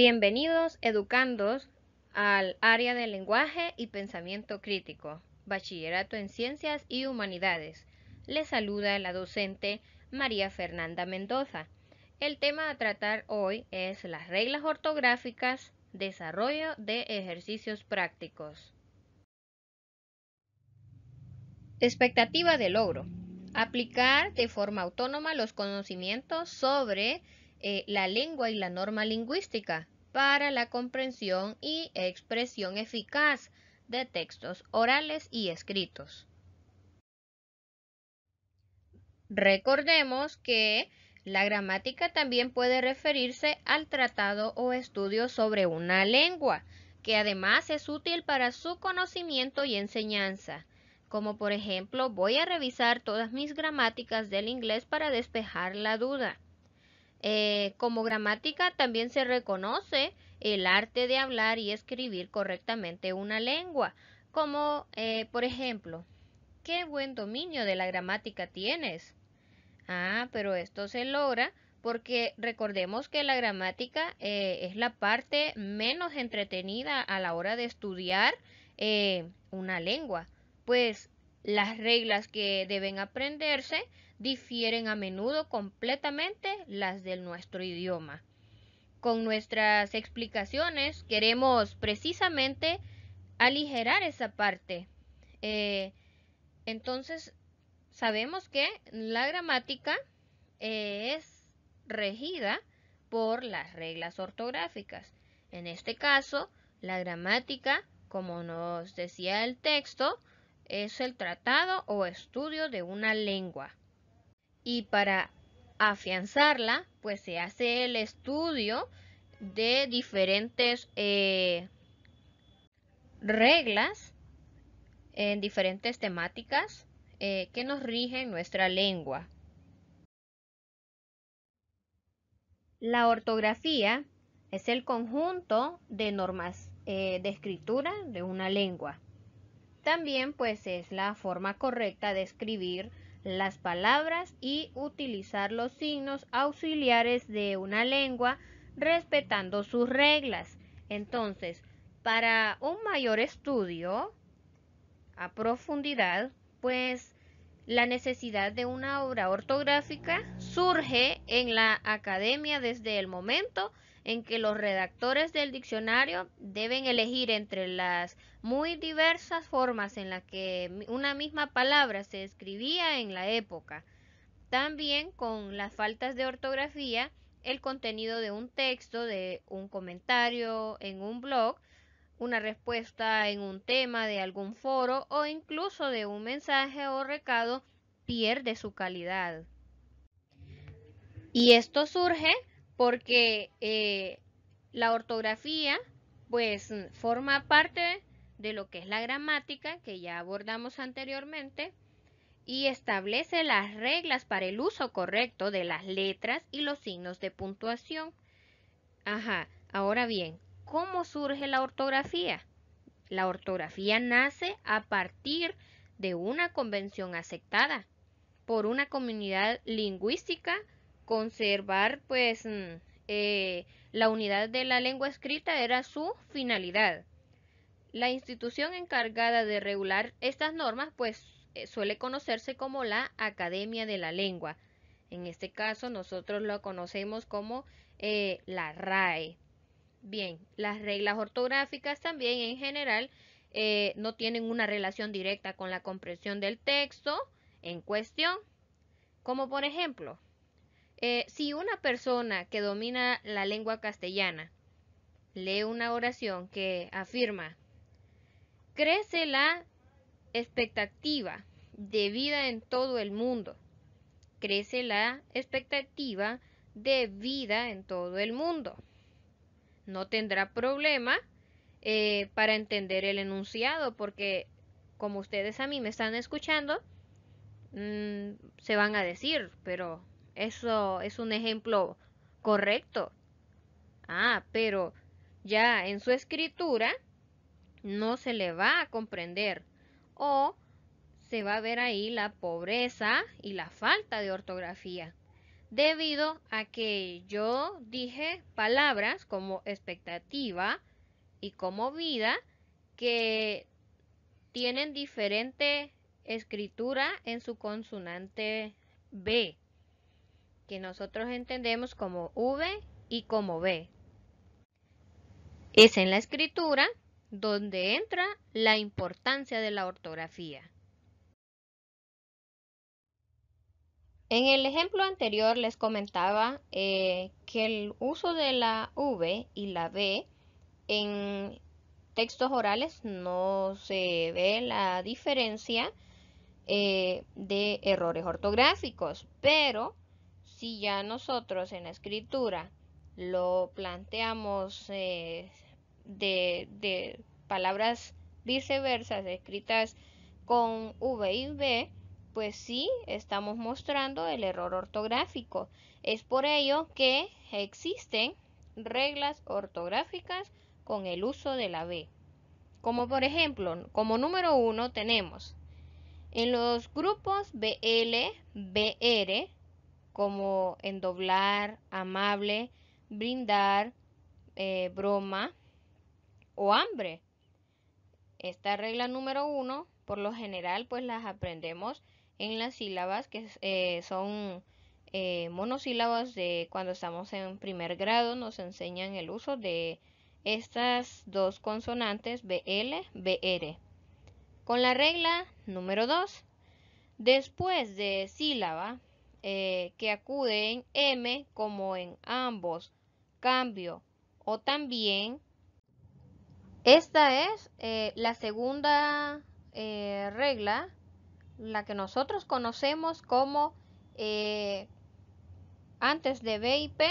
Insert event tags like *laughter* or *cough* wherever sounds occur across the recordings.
Bienvenidos, educandos, al área de lenguaje y pensamiento crítico, bachillerato en ciencias y humanidades. Les saluda la docente María Fernanda Mendoza. El tema a tratar hoy es las reglas ortográficas, desarrollo de ejercicios prácticos. Expectativa de logro. Aplicar de forma autónoma los conocimientos sobre eh, la lengua y la norma lingüística para la comprensión y expresión eficaz de textos orales y escritos. Recordemos que la gramática también puede referirse al tratado o estudio sobre una lengua, que además es útil para su conocimiento y enseñanza. Como por ejemplo, voy a revisar todas mis gramáticas del inglés para despejar la duda. Eh, como gramática también se reconoce el arte de hablar y escribir correctamente una lengua, como eh, por ejemplo, qué buen dominio de la gramática tienes. Ah, pero esto se logra porque recordemos que la gramática eh, es la parte menos entretenida a la hora de estudiar una lengua, pues las reglas que deben aprenderse difieren a menudo completamente las de nuestro idioma. Con nuestras explicaciones queremos precisamente aligerar esa parte. Eh, entonces, sabemos que la gramática eh, es regida por las reglas ortográficas. En este caso, la gramática, como nos decía el texto, es el tratado o estudio de una lengua y para afianzarla, pues se hace el estudio de diferentes eh, reglas en diferentes temáticas eh, que nos rigen nuestra lengua. La ortografía es el conjunto de normas eh, de escritura de una lengua. También pues es la forma correcta de escribir las palabras y utilizar los signos auxiliares de una lengua respetando sus reglas. Entonces, para un mayor estudio a profundidad, pues la necesidad de una obra ortográfica surge en la academia desde el momento en que los redactores del diccionario deben elegir entre las muy diversas formas en las que una misma palabra se escribía en la época. También con las faltas de ortografía, el contenido de un texto, de un comentario en un blog, una respuesta en un tema de algún foro o incluso de un mensaje o recado pierde su calidad. Y esto surge porque eh, la ortografía pues mm, forma parte de lo que es la gramática que ya abordamos anteriormente y establece las reglas para el uso correcto de las letras y los signos de puntuación. Ajá, ahora bien, ¿cómo surge la ortografía? La ortografía nace a partir de una convención aceptada por una comunidad lingüística conservar pues mm, eh, la unidad de la lengua escrita era su finalidad. La institución encargada de regular estas normas pues eh, suele conocerse como la Academia de la Lengua. En este caso nosotros lo conocemos como eh, la RAE. Bien, las reglas ortográficas también en general no tienen una relación directa con la comprensión del texto en cuestión, como por ejemplo eh, si una persona que domina la lengua castellana lee una oración que afirma, crece la expectativa de vida en todo el mundo, crece la expectativa de vida en todo el mundo. No tendrá problema eh, para entender el enunciado porque como ustedes a mí me están escuchando, mm, se van a decir, pero eso es un ejemplo correcto. Ah, pero ya en su escritura no se le va a comprender o se va a ver ahí la pobreza y la falta de ortografía debido a que yo dije palabras como expectativa y como vida que tienen diferente escritura en su consonante B que nosotros entendemos como V y como B. Es en la escritura donde entra la importancia de la ortografía. En el ejemplo anterior les comentaba eh, que el uso de la V y la B en textos orales no se ve la diferencia eh, de errores ortográficos, pero si ya nosotros en la escritura lo planteamos eh, de, de, palabras viceversas escritas con V y B, pues sí estamos mostrando el error ortográfico. Es por ello que existen reglas ortográficas con el uso de la B. Como por ejemplo, como número uno tenemos en los grupos BL, BR, como endoblar, amable, brindar, eh, broma o hambre. Esta regla número uno, por lo general, pues las aprendemos en las sílabas que eh, son eh, monosílabas de cuando estamos en primer grado, nos enseñan el uso de estas dos consonantes BL, BR. Con la regla número 2, después de sílaba eh, que acude en M como en ambos, cambio o también. Esta es eh, la segunda eh, regla, la que nosotros conocemos como antes de B y P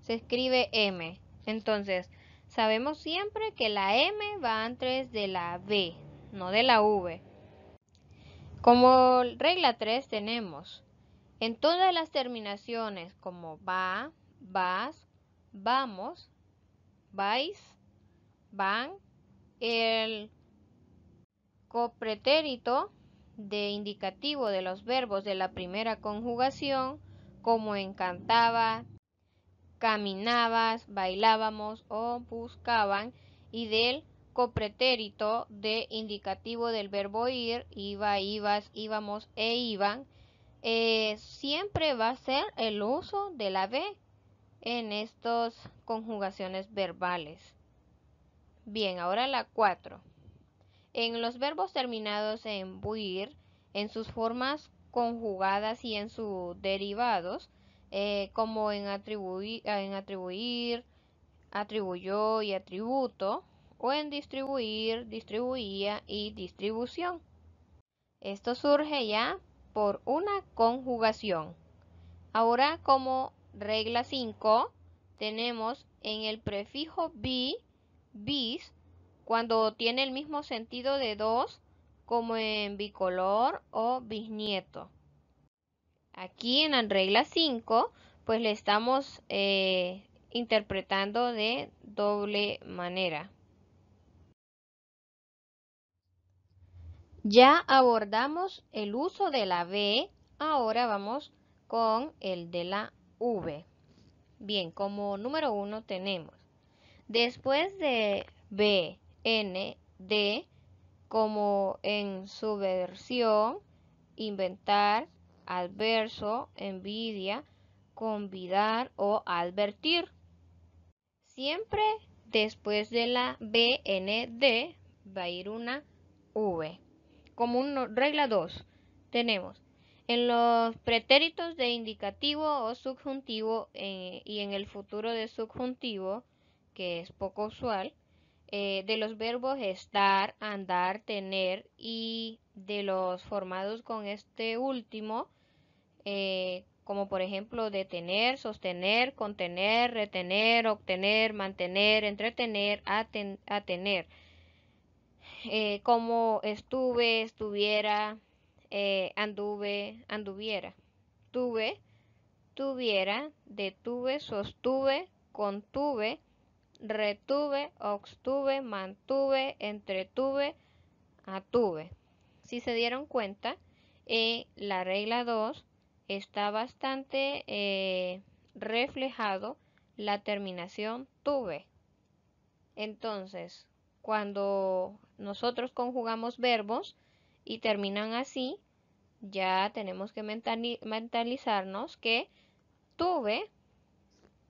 se escribe M. Entonces, sabemos siempre que la M va antes de la B, no de la V. Como regla 3 tenemos en todas las terminaciones como va, vas, vamos, vais, van, el copretérito de indicativo de los verbos de la primera conjugación como encantaba, caminabas, bailábamos o buscaban y del copretérito de indicativo del verbo ir, iba, ibas, íbamos e iban eh, siempre va a ser el uso de la B en estas conjugaciones verbales. Bien, ahora la 4. En los verbos terminados en buir, en sus formas conjugadas y en sus derivados, eh, como en, atribuir, en atribuir, atribuyó y atributo, o en distribuir, distribuía y distribución. Esto surge ya por una conjugación. Ahora como regla 5 tenemos en el prefijo bi, bis, cuando tiene el mismo sentido de dos como en bicolor o bisnieto. Aquí en la regla 5 pues le estamos eh, interpretando de doble manera. Ya abordamos el uso de la B, ahora vamos con el de la V. Bien, como número uno tenemos, después de B, N, D, como en su versión, inventar, adverso, envidia, convidar o advertir. Siempre después de la BND va a ir una V como una regla 2 tenemos en los pretéritos de indicativo o subjuntivo eh, y en el futuro de subjuntivo, que es poco usual, eh, de los verbos estar, andar, tener y de los formados con este último, eh, como por ejemplo detener, sostener, contener, retener, obtener, mantener, entretener, atener. Eh, como estuve, estuviera, eh, anduve, anduviera. Tuve, tuviera, detuve, sostuve, contuve, retuve, obstuve, mantuve, entretuve, atuve. Si se dieron cuenta, en eh, la regla 2 está bastante reflejado la terminación tuve. Entonces, cuando nosotros conjugamos verbos y terminan así, ya tenemos que mentalizarnos que tuve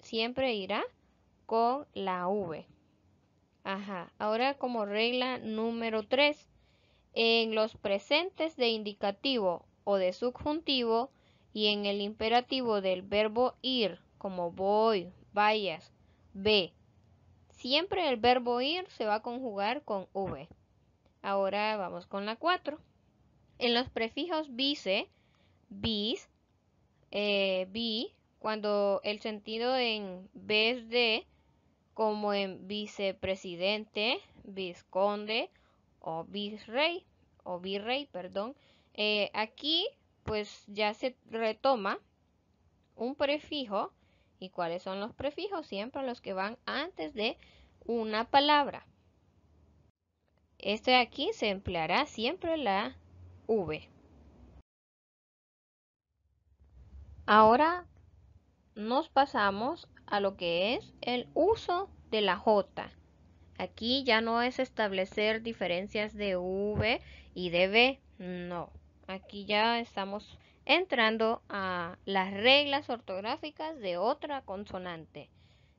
siempre irá con la V. Ajá, ahora como regla número 3, en los presentes de indicativo o de subjuntivo y en el imperativo del verbo ir, como voy, vayas, ve, Siempre el verbo ir se va a conjugar con V. Ahora vamos con la 4. En los prefijos vice, bis, eh, vi, cuando el sentido en vez de, como en vicepresidente, visconde o virrey, o virrey, perdón, eh, aquí pues ya se retoma un prefijo ¿Y cuáles son los prefijos? Siempre los que van antes de una palabra. Este de aquí se empleará siempre la V. Ahora nos pasamos a lo que es el uso de la J. Aquí ya no es establecer diferencias de V y de B, no. Aquí ya estamos entrando a las reglas ortográficas de otra consonante.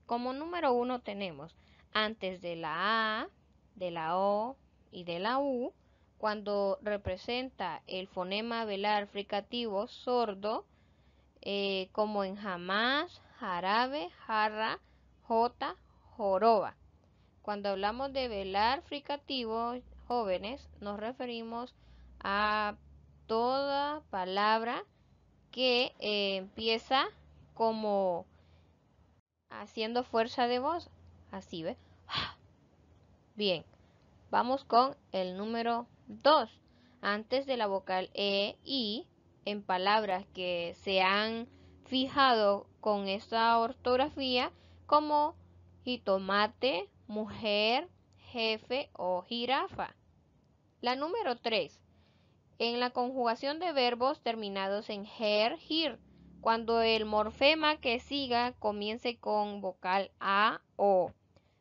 Como número uno tenemos antes de la A, de la O y de la U, cuando representa el fonema velar fricativo sordo, eh, como en jamás, jarabe, jarra, jota, joroba. Cuando hablamos de velar fricativo, jóvenes, nos referimos a toda palabra que eh, empieza como haciendo fuerza de voz. Así, ¿ves? *sighs* Bien, vamos con el número 2. Antes de la vocal E, I, en palabras que se han fijado con esta ortografía, como jitomate, mujer, jefe o jirafa. La número 3 en la conjugación de verbos terminados en her, gir cuando el morfema que siga comience con vocal a o,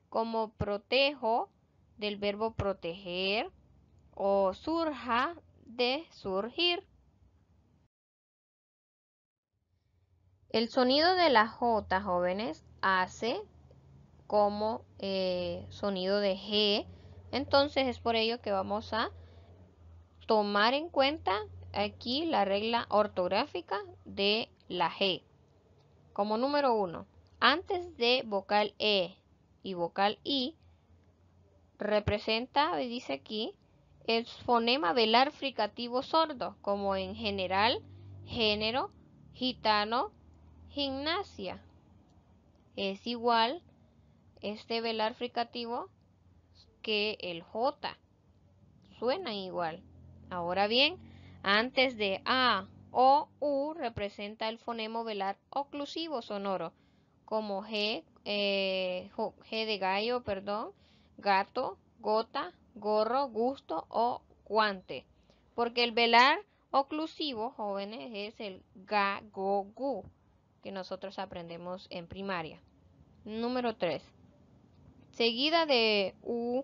como protejo del verbo proteger o surja de surgir. El sonido de la J, jóvenes, hace como eh, sonido de G. Entonces es por ello que vamos a tomar en cuenta aquí la regla ortográfica de la G. Como número uno, antes de vocal E y vocal I, representa, dice aquí, el fonema velar fricativo sordo, como en general, género, gitano, gimnasia. Es igual este velar fricativo que el J. Suena igual. Ahora bien, antes de A o U representa el fonema velar oclusivo sonoro, como G, eh, G de gallo, perdón, gato, gota, gorro, gusto o guante. Porque el velar oclusivo, jóvenes, es el ga, go, gu, que nosotros aprendemos en primaria. Número 3. Seguida de U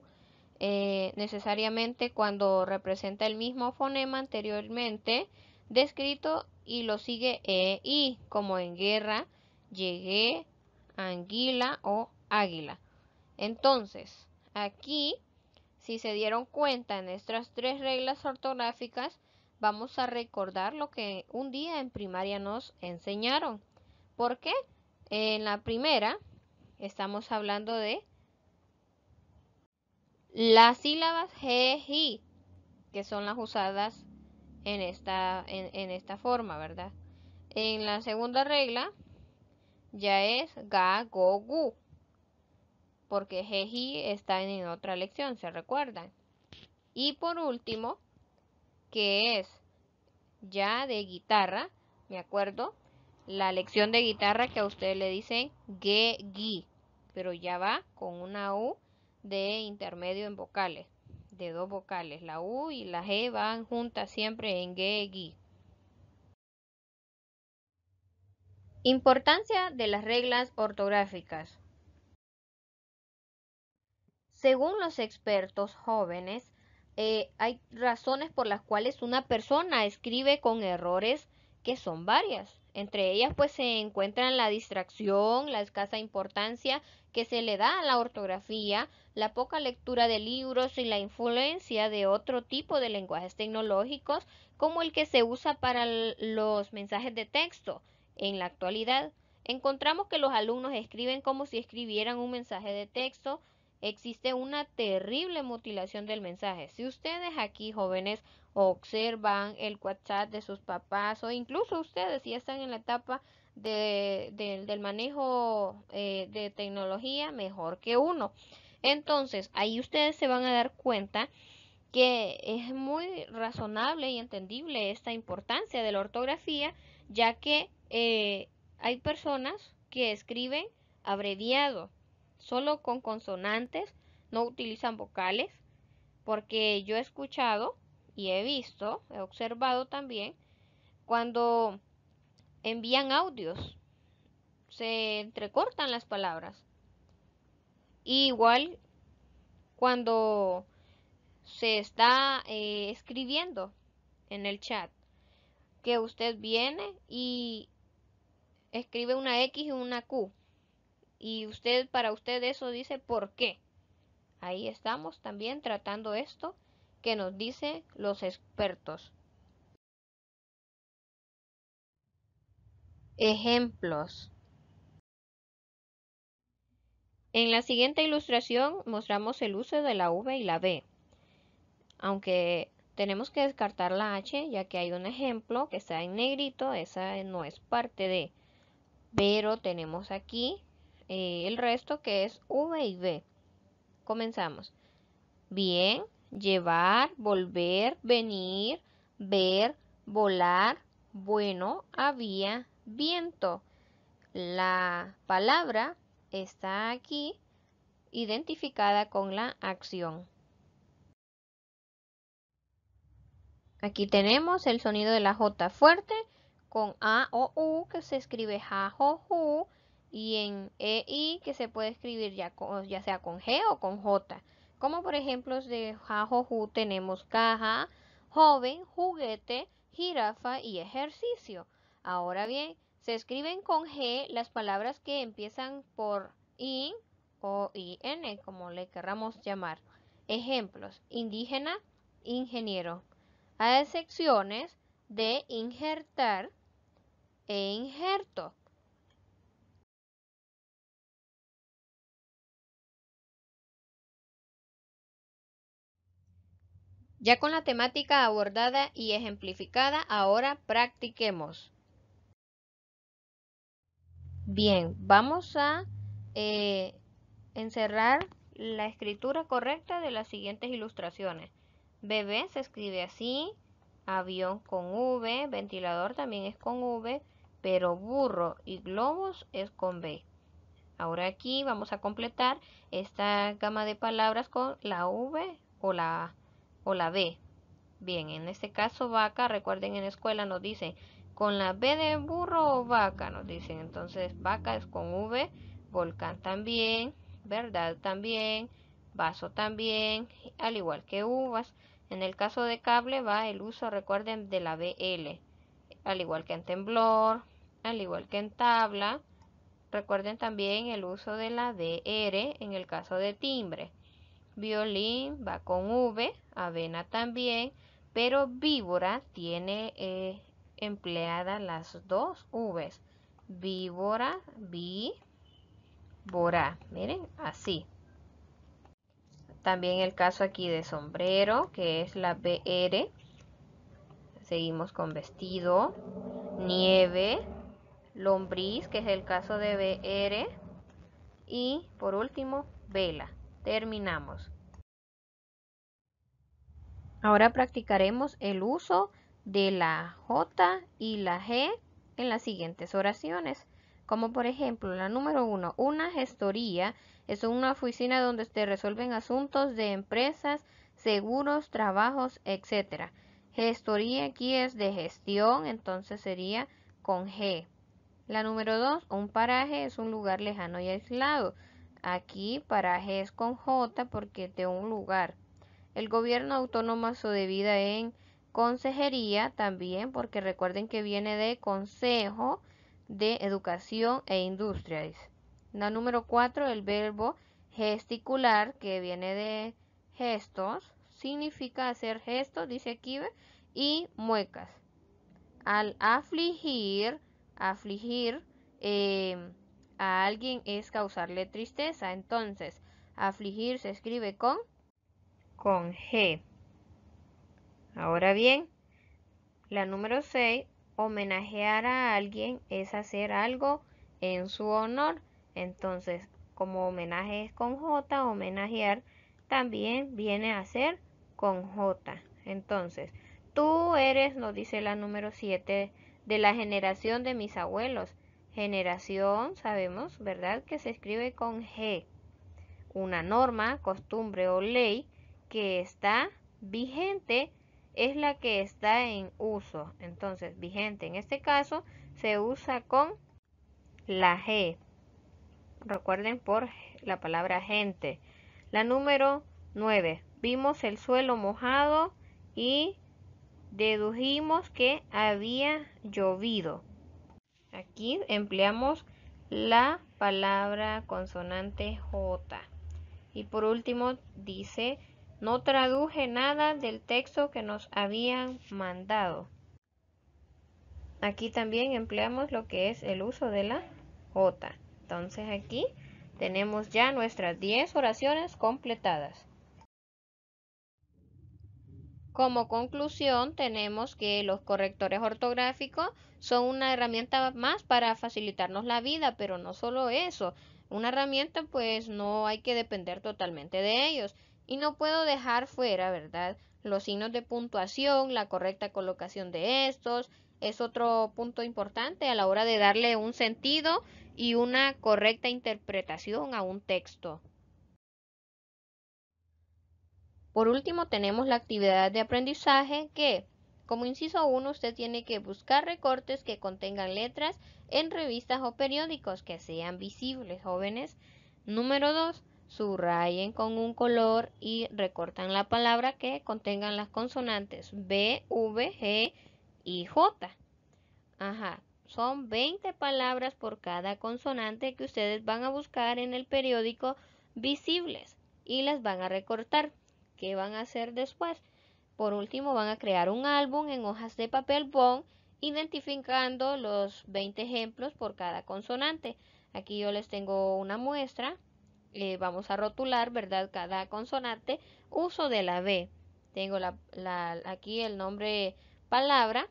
eh, necesariamente cuando representa el mismo fonema anteriormente descrito y lo sigue e i, como en guerra, llegué, anguila o águila. Entonces, aquí, si se dieron cuenta en estas tres reglas ortográficas, vamos a recordar lo que un día en primaria nos enseñaron. ¿Por qué? En la primera, estamos hablando de las sílabas he y que son las usadas en esta, en, esta forma, ¿verdad? En la segunda regla ya es ga, go, gu, porque je, y está en otra lección, ¿se recuerdan? Y por último, que es ya de guitarra, ¿me acuerdo? La lección de guitarra que a ustedes le dicen ge, gi, pero ya va con una U de intermedio en vocales, de dos vocales. La U y la G van juntas siempre en y g Importancia de las reglas ortográficas. Según los expertos jóvenes, eh, hay razones por las cuales una persona escribe con errores que son varias. Entre ellas pues se encuentran la distracción, la escasa importancia que se le da a la ortografía, la poca lectura de libros y la influencia de otro tipo de lenguajes tecnológicos como el que se usa para los mensajes de texto. En la actualidad, encontramos que los alumnos escriben como si escribieran un mensaje de texto. Existe una terrible mutilación del mensaje. Si ustedes aquí jóvenes observan el WhatsApp de sus papás o incluso ustedes si están en la etapa del manejo eh, de tecnología, mejor que uno. Entonces, ahí ustedes se van a dar cuenta que es muy razonable y entendible esta importancia de la ortografía, ya que eh, hay personas que escriben abreviado, solo con consonantes, no utilizan vocales, porque yo he escuchado y he visto, he observado también, cuando envían audios, se entrecortan las palabras igual cuando se está eh, escribiendo en el chat, que usted viene y escribe una X y una Q. Y usted, para usted eso dice por qué. Ahí estamos también tratando esto que nos dicen los expertos. Ejemplos. En la siguiente ilustración mostramos el uso de la V y la B, aunque tenemos que descartar la H ya que hay un ejemplo que está en negrito, esa no es parte de, pero tenemos aquí eh, el resto que es V y B. Comenzamos. Bien, llevar, volver, venir, ver, volar, bueno, había, viento. La palabra está aquí identificada con la acción. Aquí tenemos el sonido de la J fuerte con A o U que se escribe ja ju y en EI que se puede escribir ya, ya sea con G o con J. Como por ejemplo de ja o ju tenemos caja, joven, juguete, jirafa y ejercicio. Ahora bien, se escriben con G las palabras que empiezan por IN o IN, como le querramos llamar. Ejemplos, indígena, ingeniero. A excepciones de injertar e injerto. Ya con la temática abordada y ejemplificada, ahora practiquemos. Bien, vamos a eh, encerrar la escritura correcta de las siguientes ilustraciones. Bebé se escribe así, avión con V, ventilador también es con V, pero burro y globos es con B. Ahora aquí vamos a completar esta gama de palabras con la V o la, o la B. Bien, en este caso vaca, recuerden en la escuela nos dice con la B de burro o vaca, nos dicen. Entonces, vaca es con V, volcán también, verdad también, vaso también, al igual que uvas. En el caso de cable va el uso, recuerden, de la BL, al igual que en temblor, al igual que en tabla. Recuerden también el uso de la DR en el caso de timbre. Violín va con V, avena también, pero víbora tiene eh, empleada las dos Vs. Víbora, víbora. Miren, así. También el caso aquí de sombrero, que es la BR. Seguimos con vestido. Nieve. Lombriz, que es el caso de BR. Y por último, vela. Terminamos. Ahora practicaremos el uso de la J y la G en las siguientes oraciones. Como por ejemplo, la número uno, una gestoría es una oficina donde se resuelven asuntos de empresas, seguros, trabajos, etc. Gestoría aquí es de gestión, entonces sería con G. La número 2, un paraje es un lugar lejano y aislado. Aquí paraje es con J porque de un lugar. El gobierno autónomo su debida en consejería también, porque recuerden que viene de Consejo de Educación e Industria. La número 4, el verbo gesticular, que viene de gestos, significa hacer gestos, dice aquí, y muecas. Al afligir, afligir em, a alguien es causarle tristeza. Entonces, afligir se escribe con, con G. Ahora bien, la número 6, homenajear a alguien es hacer algo en su honor. Entonces, como homenaje es con J, homenajear también viene a ser con J. Entonces, tú eres, nos dice la número 7, de la generación de mis abuelos. Generación, sabemos, ¿verdad? Que se escribe con G. Una norma, costumbre o ley que está vigente es la que está en uso. Entonces, vigente en este caso se usa con la G. Recuerden por la palabra gente. La número 9. Vimos el suelo mojado y dedujimos que había llovido. Aquí empleamos la palabra consonante J. Y por último dice no traduje nada del texto que nos habían mandado. Aquí también empleamos lo que es el uso de la J. Entonces aquí tenemos ya nuestras 10 oraciones completadas. Como conclusión, tenemos que los correctores ortográficos son una herramienta más para facilitarnos la vida, pero no solo eso. Una herramienta, pues no hay que depender totalmente de ellos, y no puedo dejar fuera, ¿verdad? Los signos de puntuación, la correcta colocación de estos, es otro punto importante a la hora de darle un sentido y una correcta interpretación a un texto. Por último, tenemos la actividad de aprendizaje que, como inciso 1, usted tiene que buscar recortes que contengan letras en revistas o periódicos que sean visibles, jóvenes. Número 2, subrayen con un color y recortan la palabra que contengan las consonantes B, V, G y J. Ajá, son 20 palabras por cada consonante que ustedes van a buscar en el periódico visibles y las van a recortar. ¿Qué van a hacer después? Por último, van a crear un álbum en hojas de papel bond identificando los 20 ejemplos por cada consonante. Aquí yo les tengo una muestra. Eh, vamos a rotular, ¿verdad? Cada consonante. Uso de la B. Tengo aquí el nombre palabra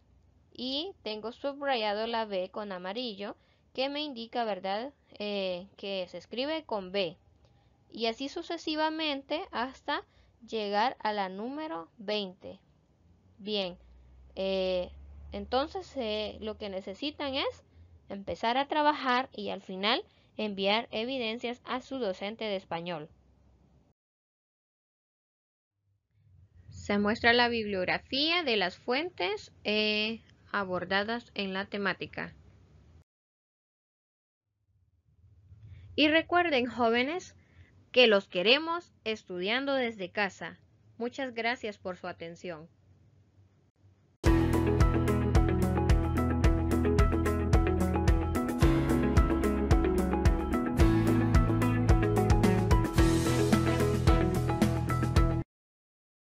y tengo subrayado la B con amarillo que me indica, ¿verdad? Eh, que se escribe con B. Y así sucesivamente hasta llegar a la número 20. Bien, eh, entonces lo que necesitan es empezar a trabajar y al final enviar evidencias a su docente de español. Se muestra la bibliografía de las fuentes eh, abordadas en la temática. Y recuerden, jóvenes, que los queremos estudiando desde casa. Muchas gracias por su atención.